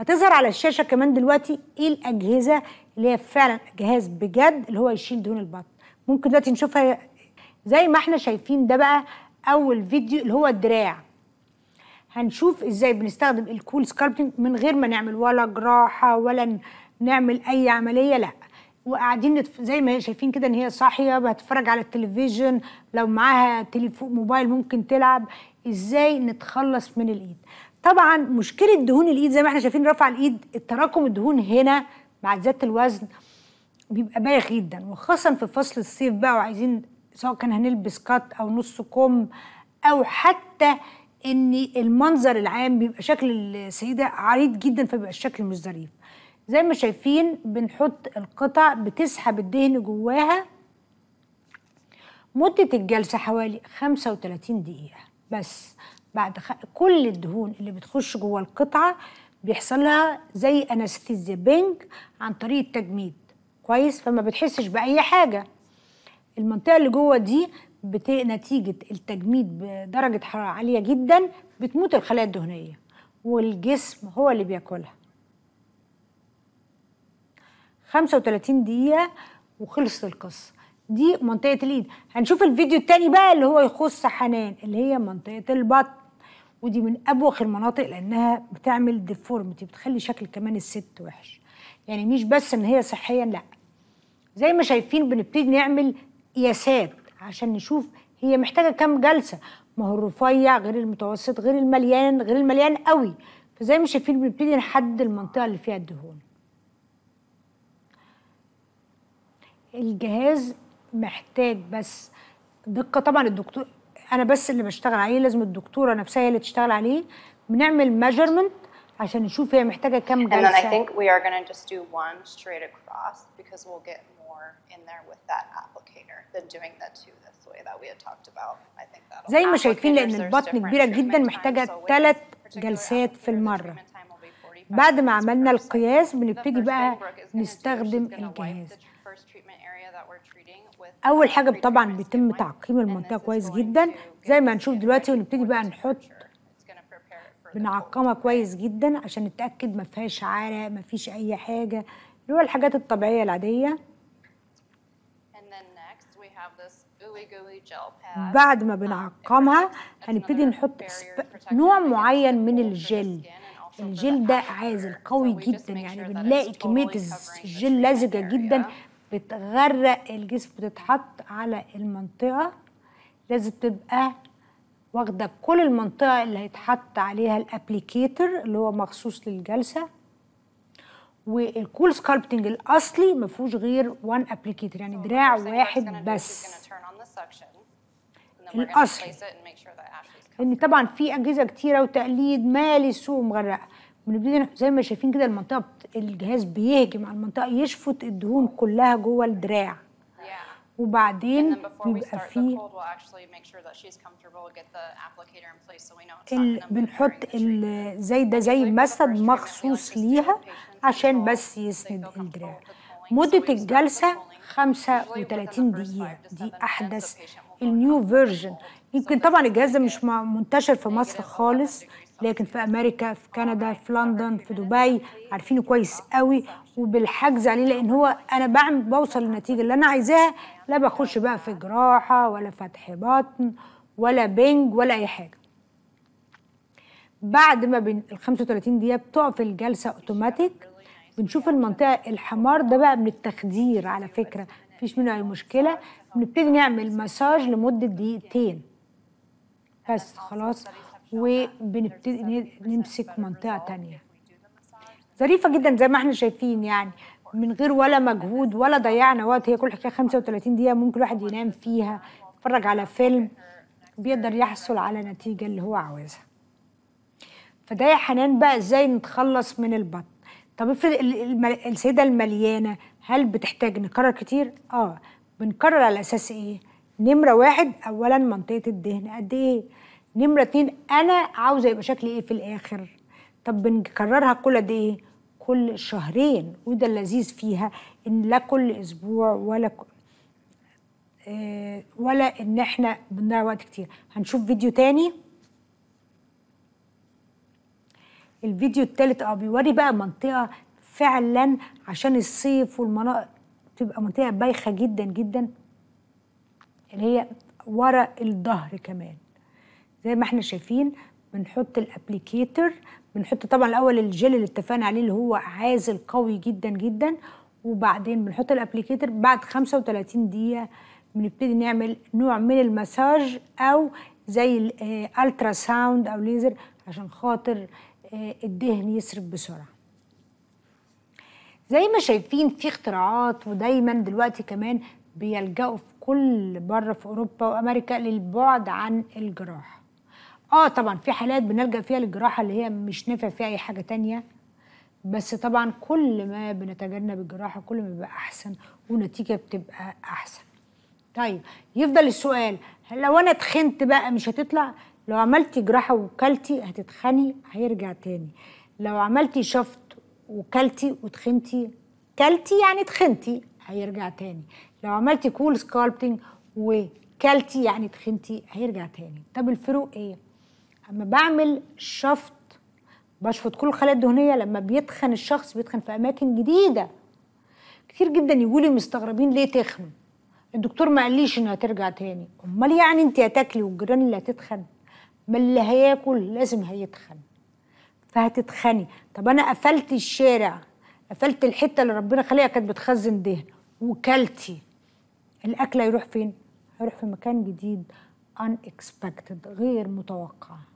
هتظهر على الشاشه كمان دلوقتي ايه الاجهزه اللي هي فعلا جهاز بجد اللي هو يشيل دهون البطن ممكن دلوقتي نشوفها زي ما احنا شايفين ده بقى اول فيديو اللي هو الدراع هنشوف ازاي بنستخدم الكول سكالبتنج من غير ما نعمل ولا جراحه ولا نعمل اي عمليه لا وقاعدين زي ما شايفين كده ان هي صاحيه بتتفرج على التلفزيون لو معاها تليفون موبايل ممكن تلعب ازاي نتخلص من الايد طبعا مشكله دهون الايد زي ما احنا شايفين رفع الايد التراكم الدهون هنا مع زياده الوزن بيبقى بايخ جدا وخاصه في فصل الصيف بقى وعايزين سواء كان هنلبس كات او نص كم او حتى ان المنظر العام بيبقى شكل السيده عريض جدا فبيبقى الشكل مش ظريف زي ما شايفين بنحط القطع بتسحب الدهن جواها مده الجلسه حوالي 35 دقيقه بس بعد خ... كل الدهون اللي بتخش جوه القطعه بيحصل لها زي انستيزيا بينج عن طريق التجميد كويس فما بتحسش باي حاجه المنطقه اللي جوه دي بت... نتيجه التجميد بدرجه حراره عاليه جدا بتموت الخلايا الدهنيه والجسم هو اللي بياكلها 35 دقيقه وخلصت القصه دي منطقه الايد هنشوف الفيديو التاني بقى اللي هو يخص حنان اللي هي منطقه البطن ودي من ابوخ المناطق لانها بتعمل ديفورمتي بتخلي شكل كمان الست وحش يعني مش بس ان هي صحيا لا زي ما شايفين بنبتدي نعمل قياسات عشان نشوف هي محتاجه كام جلسه ما هو الرفيع غير المتوسط غير المليان غير المليان قوي فزي ما شايفين بنبتدي نحدد المنطقه اللي فيها الدهون الجهاز محتاج بس دقه طبعا الدكتور انا بس اللي بشتغل عليه لازم الدكتوره نفسها هي اللي تشتغل عليه بنعمل ميجرمنت عشان نشوف هي محتاجه كام جلسه. And then I think we are going to just do one straight across because we'll get more in there with that applicator than doing the two this way that we had talked about. I think زي ما شايفين لان البطن كبيره جدا محتاجه ثلاث جلسات في المره. بعد ما عملنا القياس بنبتدي بقى نستخدم الجهاز. اول حاجه طبعا بيتم تعقيم المنطقه كويس جدا زي ما هنشوف دلوقتي ونبتدي بقى نحط بنعقمها كويس جدا عشان نتاكد ما فيهاش عرق ما فيش اي حاجه اللي هو الحاجات الطبيعيه العاديه بعد ما um, بنعقمها هنبتدي نحط نوع معين من الجل الجل ده عازل قوي جدا يعني بنلاقي كميه الجل لزجه جدا بتغرق الجسم بتتحط على المنطقة لازم تبقى واخدة كل المنطقة اللي هيتحط عليها الابليكيتر اللي هو مخصوص للجلسة والكول سكالبتنج الأصلي ما فيهوش غير وان ابليكيتر يعني دراع واحد بس الأصل ان طبعا في أجهزة كتيرة وتقليد مالي السوق مغرقه بنبتدي زي ما شايفين كده المنطقه الجهاز بيهجم على المنطقه يشفط الدهون كلها جوه الدراع وبعدين بيبقى فيه بنحط زي ده زي مسد مخصوص ليها عشان بس يسند الدراع مدة الجلسة 35 دقيقة دي أحدث النيو فيرجن يمكن طبعا الجهاز ده مش منتشر في مصر خالص لكن في امريكا في كندا في لندن في دبي عارفينه كويس قوي وبالحجز عليه لان هو انا بعمل بوصل للنتيجه اللي انا عايزاها لا بخش بقى في جراحه ولا فتح بطن ولا بنج ولا اي حاجه بعد ما بين ال 35 دقيقه بتقف الجلسه اوتوماتيك بنشوف المنطقه الحمار ده بقى من التخدير على فكره مفيش منه اي مشكله بنبتدي نعمل مساج لمده دقيقتين بس خلاص وبنبتدي نمسك منطقه تانية ظريفه جدا زي ما احنا شايفين يعني من غير ولا مجهود ولا ضيعنا وقت هي كل حكايه 35 دقيقه ممكن الواحد ينام فيها يتفرج على فيلم بيقدر يحصل على نتيجه اللي هو عاوزها فده يا حنان بقى ازاي نتخلص من البطن طب افرض السيده المليانه هل بتحتاج نكرر كتير اه بنكرر على اساس ايه نمره واحد اولا منطقه الدهن قد ايه نمره اتنين انا عاوزه يبقى شكلي ايه في الاخر طب بنكررها كل قد ايه كل شهرين وده اللذيذ فيها ان لا كل اسبوع ولا ك... آه ولا ان احنا بنضيع وقت كتير هنشوف فيديو تاني الفيديو التالت اه بيوري بقى منطقه فعلا عشان الصيف والمناطق تبقى منطقه بايخه جدا جدا اللي هي ورا الظهر كمان زي ما احنا شايفين بنحط الابليكيتر بنحط طبعا الاول الجل اللي اتفقنا عليه اللي هو عازل قوي جدا جدا وبعدين بنحط الابليكيتر بعد 35 دقيقه بنبتدي نعمل نوع من المساج او زي الالترا آه، ساوند او ليزر عشان خاطر آه، الدهن يسرب بسرعه زي ما شايفين في اختراعات ودايما دلوقتي كمان بيلجأوا في كل بره في اوروبا وامريكا للبعد عن الجراحه اه طبعا في حالات بنلجا فيها للجراحه اللي هي مش نافع فيها اي حاجه تانية بس طبعا كل ما بنتجنب الجراحه كل ما بيبقى احسن والنتيجه بتبقى احسن طيب يفضل السؤال لو انا اتخنت بقى مش هتطلع لو عملتي جراحه وكلتي هتتخني هيرجع تاني لو عملتي شفط وكلتي وتخنتي كلتي يعني تخنتي هيرجع تاني لو عملتي كول سكالبتنج وكلتي يعني تخنتي هيرجع تاني طب الفروق ايه اما بعمل شفط بشفط كل الخلايا الدهنيه لما بيتخن الشخص بيتخن في اماكن جديده كتير جدا يقولوا مستغربين ليه تخن الدكتور ما قاليش انها ترجع تاني امال يعني انت هتاكلي والجيران اللي هتتخن ما اللي هياكل لازم هيتخن فهتتخني طب انا قفلت الشارع قفلت الحته اللي ربنا خليها كانت بتخزن دهن وكلتي الاكل هيروح فين هيروح في مكان جديد unexpected غير متوقع